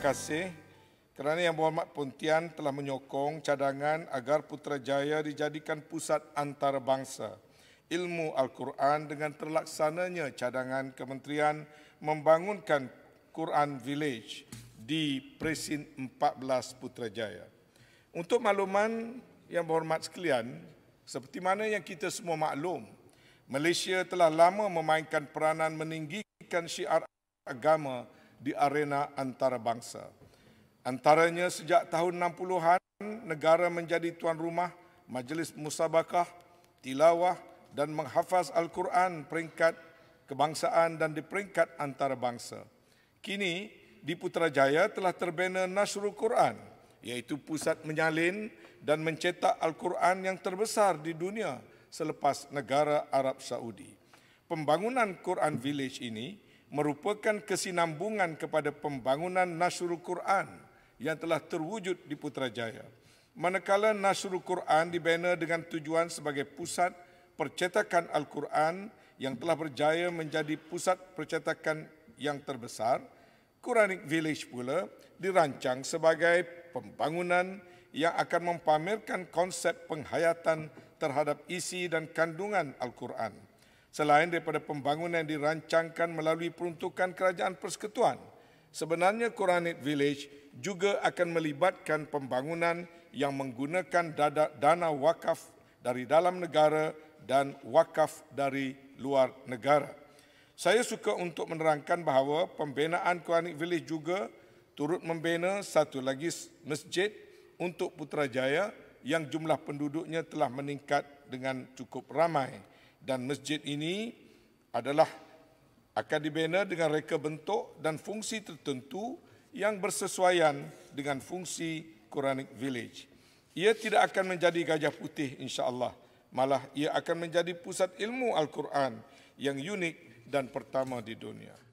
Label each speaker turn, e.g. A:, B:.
A: kasih kerana Yang Berhormat Pontian telah menyokong cadangan agar Putrajaya dijadikan pusat antarabangsa ilmu Al-Quran dengan terlaksananya cadangan kementerian membangunkan Quran Village di Presin 14 Putrajaya. Untuk makluman yang berhormat sekalian, seperti mana yang kita semua maklum, Malaysia telah lama memainkan peranan meninggikan syiar agama di arena antarabangsa. Antaranya sejak tahun 60-an, negara menjadi tuan rumah majlis musabakah, tilawah dan menghafaz Al-Quran peringkat kebangsaan dan di peringkat antarabangsa. Kini, di Putrajaya telah terbina Nasrul Quran, iaitu pusat menyalin dan mencetak Al-Quran yang terbesar di dunia selepas negara Arab Saudi. Pembangunan Quran Village ini merupakan kesinambungan kepada pembangunan Nasrul Quran yang telah terwujud di Putrajaya. Manakala Nasrul Quran dibina dengan tujuan sebagai pusat percetakan Al-Quran yang telah berjaya menjadi pusat percetakan yang terbesar, Quranic Village pula dirancang sebagai pembangunan yang akan mempamerkan konsep penghayatan terhadap isi dan kandungan Al-Quran. Selain daripada pembangunan yang dirancangkan melalui peruntukan kerajaan persekutuan, sebenarnya Quranit Village juga akan melibatkan pembangunan yang menggunakan dana wakaf dari dalam negara dan wakaf dari luar negara. Saya suka untuk menerangkan bahawa pembinaan Quranic Village juga turut membina satu lagi masjid untuk Putrajaya yang jumlah penduduknya telah meningkat dengan cukup ramai dan masjid ini adalah akan dibina dengan reka bentuk dan fungsi tertentu yang bersesuaian dengan fungsi Quranic Village. Ia tidak akan menjadi gajah putih insya-Allah, malah ia akan menjadi pusat ilmu Al-Quran yang unik dan pertama di dunia.